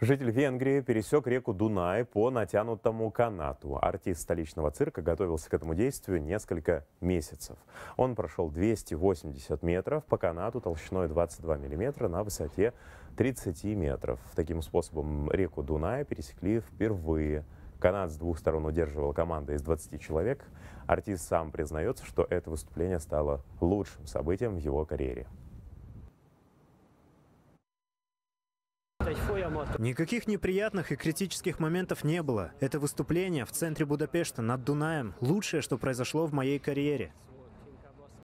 Житель Венгрии пересек реку Дунай по натянутому канату. Артист столичного цирка готовился к этому действию несколько месяцев. Он прошел 280 метров по канату толщиной 22 миллиметра на высоте 30 метров. Таким способом реку Дунай пересекли впервые. Канат с двух сторон удерживал команда из 20 человек. Артист сам признается, что это выступление стало лучшим событием в его карьере. Никаких неприятных и критических моментов не было. Это выступление в центре Будапешта над Дунаем – лучшее, что произошло в моей карьере.